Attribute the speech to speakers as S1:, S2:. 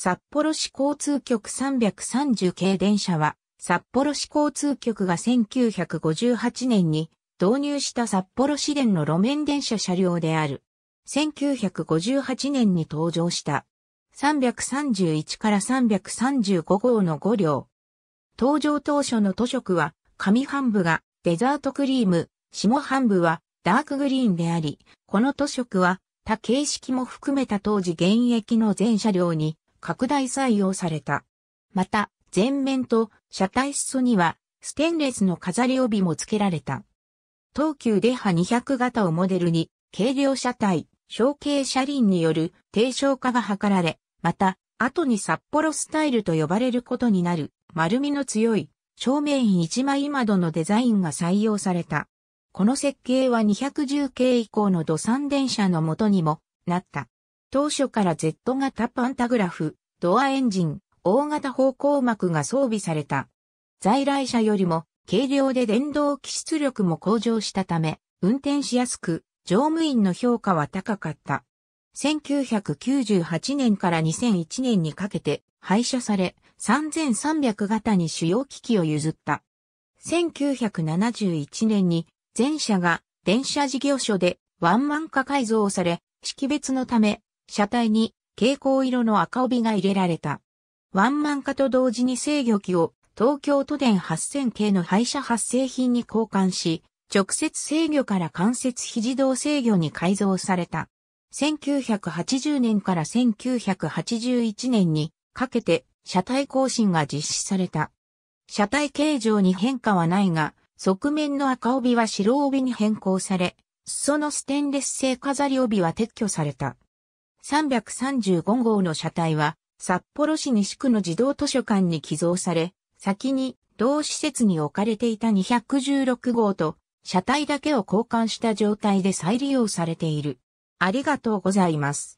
S1: 札幌市交通局330系電車は、札幌市交通局が1958年に導入した札幌市電の路面電車車両である。1958年に登場した。331から335号の5両。登場当初の図色は、上半部がデザートクリーム、下半部はダークグリーンであり、この図色は他形式も含めた当時現役の全車両に拡大採用された。また、前面と車体裾にはステンレスの飾り帯も付けられた。東急デハ200型をモデルに、軽量車体、小径車輪による低床化が図られ、また、後に札幌スタイルと呼ばれることになる、丸みの強い、正面一枚窓のデザインが採用された。この設計は210系以降の土産電車の元にもなった。当初から Z 型パンタグラフ、ドアエンジン、大型方向膜が装備された。在来車よりも軽量で電動機出力も向上したため、運転しやすく、乗務員の評価は高かった。1998年から2001年にかけて廃車され、3300型に主要機器を譲った。1971年に全車が電車事業所でワンマン化改造され、識別のため車体に蛍光色の赤帯が入れられた。ワンマン化と同時に制御機を東京都電8000系の廃車発生品に交換し、直接制御から間接非自動制御に改造された。1980年から1981年にかけて車体更新が実施された。車体形状に変化はないが、側面の赤帯は白帯に変更され、裾のステンレス製飾り帯は撤去された。335号の車体は、札幌市西区の児童図書館に寄贈され、先に同施設に置かれていた216号と、車体だけを交換した状態で再利用されている。ありがとうございます。